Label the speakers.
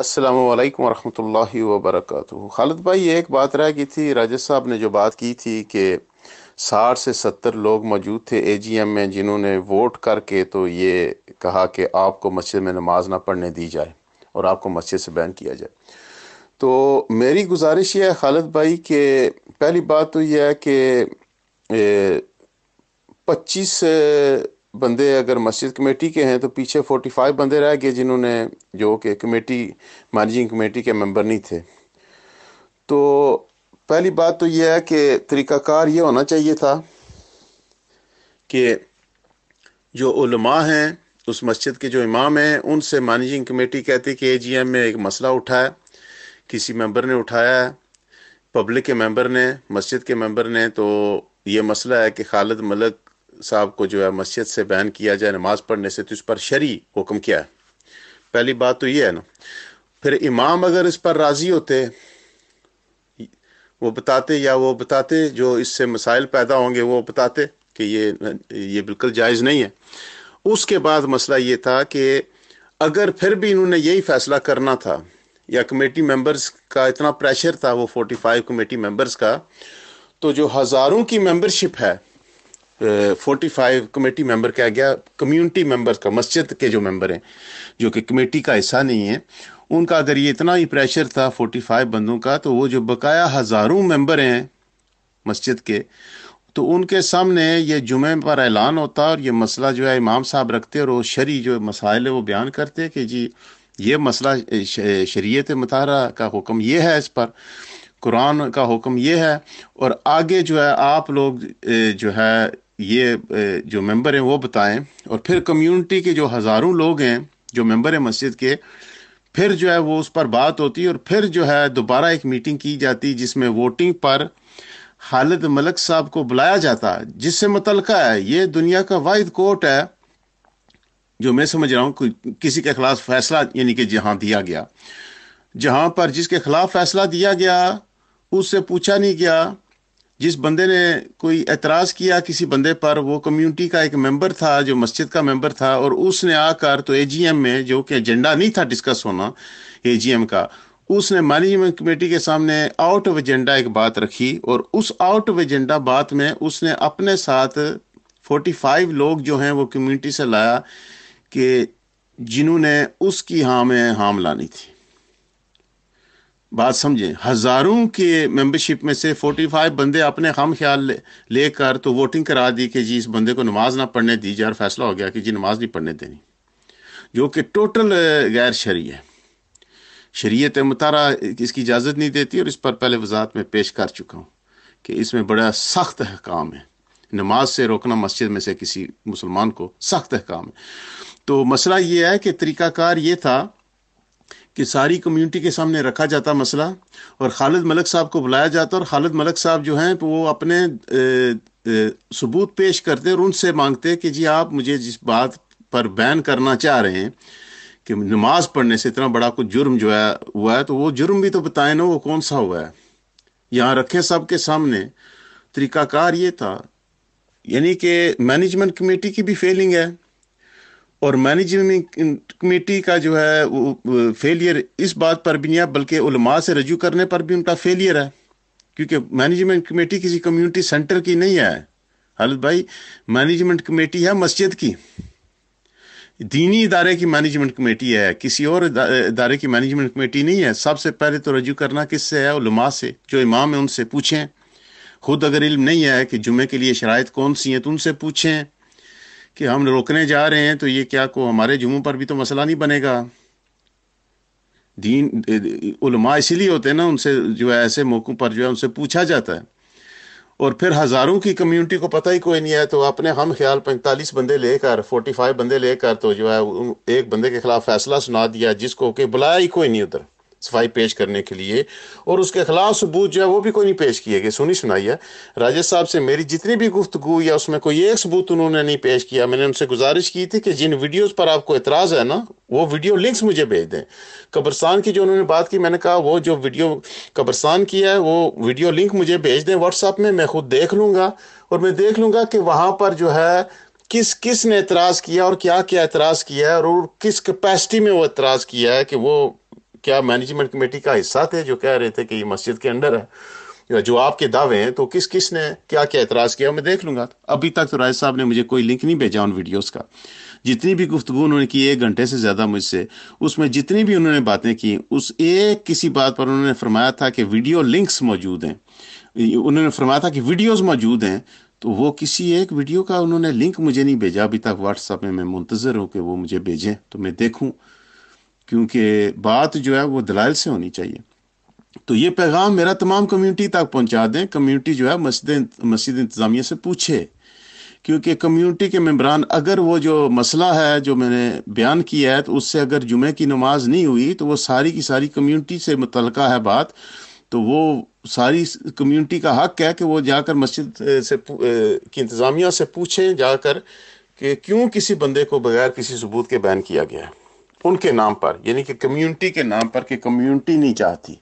Speaker 1: असलकम वरहमल वबरक खालद भाई एक बात रह गई थी राजद साहब ने जो बात की थी कि साठ से सत्तर लोग मौजूद थे ए जी एम में जिन्होंने वोट करके तो ये कहा कि आपको मस्जिद में नमाज ना पढ़ने दी जाए और आपको मस्जिद से बैन किया जाए तो मेरी गुजारिश यह है खालद भाई कि पहली बात तो यह है कि पच्चीस बंदे अगर मस्जिद कमेटी के हैं तो पीछे 45 बंदे रह गए जिन्होंने जो कि कमेटी मैनेजिंग कमेटी के मेंबर नहीं थे तो पहली बात तो यह है कि तरीकाकार ये होना चाहिए था कि जो उलमा हैं उस मस्जिद के जो इमाम हैं उनसे मैनेजिंग कमेटी कहती कि एजीएम में एक मसला उठाया किसी मेंबर ने उठाया है पब्लिक के मेंबर ने मस्जिद के मेंबर ने तो ये मसला है कि खालिद मलक साहब को जो है मस्जिद से बैन किया जाए नमाज पढ़ने से तो इस पर शरी हुक्म क्या है पहली बात तो ये है ना फिर इमाम अगर इस पर राज़ी होते वो बताते या वो बताते जो इससे मसाइल पैदा होंगे वो बताते कि ये ये बिल्कुल जायज़ नहीं है उसके बाद मसला ये था कि अगर फिर भी इन्होंने यही फैसला करना था या कमेटी मेंबर्स का इतना प्रेशर था वो 45 कमेटी मेंबर्स का तो जो हज़ारों की मेंबरशिप है फोर्टी फाइव कमेटी मेंबर क्या गया कम्युनिटी मेंबर का मस्जिद के जो मेंबर हैं जो कि कमेटी का हिस्सा नहीं है उनका अगर ये इतना ही प्रेशर था फोर्टी फाइव बंदों का तो वो जो बकाया हज़ारों मेंबर हैं मस्जिद के तो उनके सामने ये जुमे पर ऐलान होता और ये मसला जो है इमाम साहब रखते और वो शरी जो मसाइल है वो बयान करते कि जी ये मसला शरीयत मतारा का हुक्म ये है इस पर कुरान का हुक्म ये है और आगे जो है आप लोग जो है ये जो मेंबर हैं वो बताएं और फिर कम्युनिटी के जो हज़ारों लोग हैं जो मेंबर हैं मस्जिद के फिर जो है वो उस पर बात होती और फिर जो है दोबारा एक मीटिंग की जाती जिसमें वोटिंग पर खालिद मलक साहब को बुलाया जाता जिससे मुतलका है ये दुनिया का वाहिद कोर्ट है जो मैं समझ रहा हूँ कि किसी के खिलाफ फैसला यानी कि जहाँ दिया गया जहाँ पर जिसके खिलाफ फैसला दिया गया उससे पूछा नहीं गया जिस बंदे ने कोई एतराज़ किया किसी बंदे पर वो कम्युनिटी का एक मेंबर था जो मस्जिद का मेंबर था और उसने आकर तो एजीएम में जो कि एजेंडा नहीं था डिस्कस होना एजीएम का उसने मैनेजमेंट कमेटी के सामने आउट ऑफ एजेंडा एक बात रखी और उस आउट ऑफ एजेंडा बात में उसने अपने साथ 45 लोग जो हैं वो कम्युनिटी से लाया कि जिन्होंने उसकी हाँ में हाम लानी थी बात समझें हज़ारों के मेंबरशिप में से 45 बंदे अपने हम ख्याल लेकर ले तो वोटिंग करा दी कि जी इस बंदे को नमाज ना पढ़ने दी जाए और फैसला हो गया कि जी नमाज नहीं पढ़ने देनी जो कि टोटल गैर शरी है शरीत मतारा इसकी इजाज़त नहीं देती और इस पर पहले वजात में पेश कर चुका हूँ कि इसमें बड़ा सख्त अहकाम है नमाज से रोकना मस्जिद में से किसी मुसलमान को सख्त अहकाम है तो मसला ये है कि तरीक़ाकार ये था कि सारी कम्युनिटी के सामने रखा जाता मसला और खालिद मलक साहब को बुलाया जाता और खालिद मलक साहब जो हैं वो अपने ए, ए, सबूत पेश करते और उनसे मांगते कि जी आप मुझे जिस बात पर बैन करना चाह रहे हैं कि नमाज पढ़ने से इतना बड़ा कुछ जुर्म जो है हुआ है तो वो जुर्म भी तो बताएं ना वो कौन सा हुआ है यहाँ रखें सबके सामने तरीकाकार ये था यानी कि मैनेजमेंट कमेटी की भी फेलिंग है और मैनेजमेंट कमेटी का जो है वो फेलियर इस बात पर भी नहीं है बल्कि उलमा से रजू करने पर भी उनका फेलियर है क्योंकि मैनेजमेंट कमेटी किसी कम्युनिटी सेंटर की नहीं है हालत भाई मैनेजमेंट कमेटी है मस्जिद की दीनी इदारे की मैनेजमेंट कमेटी है किसी और इदारे की मैनेजमेंट कमेटी नहीं है सबसे पहले तो रजू करना किससे है उलमा से जो इमाम है उनसे पूछें खुद अगर इल्म नहीं है कि जुमे के लिए शराइ कौन सी हैं तो उनसे पूछें कि हम रोकने जा रहे हैं तो ये क्या को हमारे जुम्मू पर भी तो मसला नहीं बनेगा दीन उलमा इसीलिए होते हैं ना उनसे जो है ऐसे मौक़ों पर जो है उनसे पूछा जाता है और फिर हज़ारों की कम्युनिटी को पता ही कोई नहीं है तो अपने हम ख्याल पैंतालीस बंदे लेकर फोर्टी फाइव बंदे लेकर तो जो है एक बंदे के खिलाफ फैसला सुना दिया जिसको कि बुलाया ही कोई नहीं उधर सफाई पेश करने के लिए और उसके खिलाफ सबूत जो है वो भी कोई नहीं पेश किए गए सुनी सुनाई है राजेश साहब से मेरी जितनी भी गुफ्तगु या उसमें कोई एक सबूत उन्होंने नहीं पेश किया मैंने उनसे गुजारिश की थी कि जिन वीडियोज़ पर आपको एतराज़ है ना वो वीडियो लिंक्स मुझे भेज दें कब्रस्तान की जो उन्होंने बात की मैंने कहा वो जो वीडियो कब्रस्तान की है वो वीडियो लिंक मुझे भेज दें व्हाट्सअप में मैं खुद देख लूँगा और मैं देख लूँगा कि वहाँ पर जो है किस किस ने एतराज़ किया और क्या क्या एतराज़ किया है और किस कैपेसिटी में वो एतराज़ किया है कि वो क्या मैनेजमेंट कमेटी का हिस्सा थे जो कह रहे थे कि ये मस्जिद के अंडर है जो आपके दावे हैं तो किस किस ने क्या क्या एतराज़ किया मैं देख लूंगा अभी तक तो राय साहब ने मुझे कोई लिंक नहीं भेजा उन वीडियोस का जितनी भी गुफ्तु उन्होंने की एक घंटे से ज़्यादा मुझसे उसमें जितनी भी उन्होंने बातें की उस एक किसी बात पर उन्होंने फरमाया था कि वीडियो लिंक्स मौजूद हैं उन्होंने फरमाया था कि वीडियोज़ मौजूद हैं तो वो किसी एक वीडियो का उन्होंने लिंक मुझे नहीं भेजा अभी तक व्हाट्सअप में मैं मुंतज़र हूँ कि वो मुझे भेजें तो मैं देखूँ क्योंकि बात जो है वो दलाइल से होनी चाहिए तो ये पैगाम मेरा तमाम कम्युनिटी तक पहुंचा दें कम्युनिटी जो है मस्जिद मस्जिद इंतज़ामिया से पूछे क्योंकि कम्युनिटी के मेम्बरान अगर वो जो मसला है जो मैंने बयान किया है तो उससे अगर जुमे की नमाज नहीं हुई तो वो सारी की सारी कम्युनिटी से मुतल है बात तो वो सारी कम्युनिटी का हक है कि वो जाकर मस्जिद से की इंतज़ामिया से पूछें जाकर कि क्यों किसी बंदे को बगैर किसी सबूत के बैन किया गया है उनके नाम पर यानी कि कम्युनिटी के नाम पर कि कम्युनिटी नहीं चाहती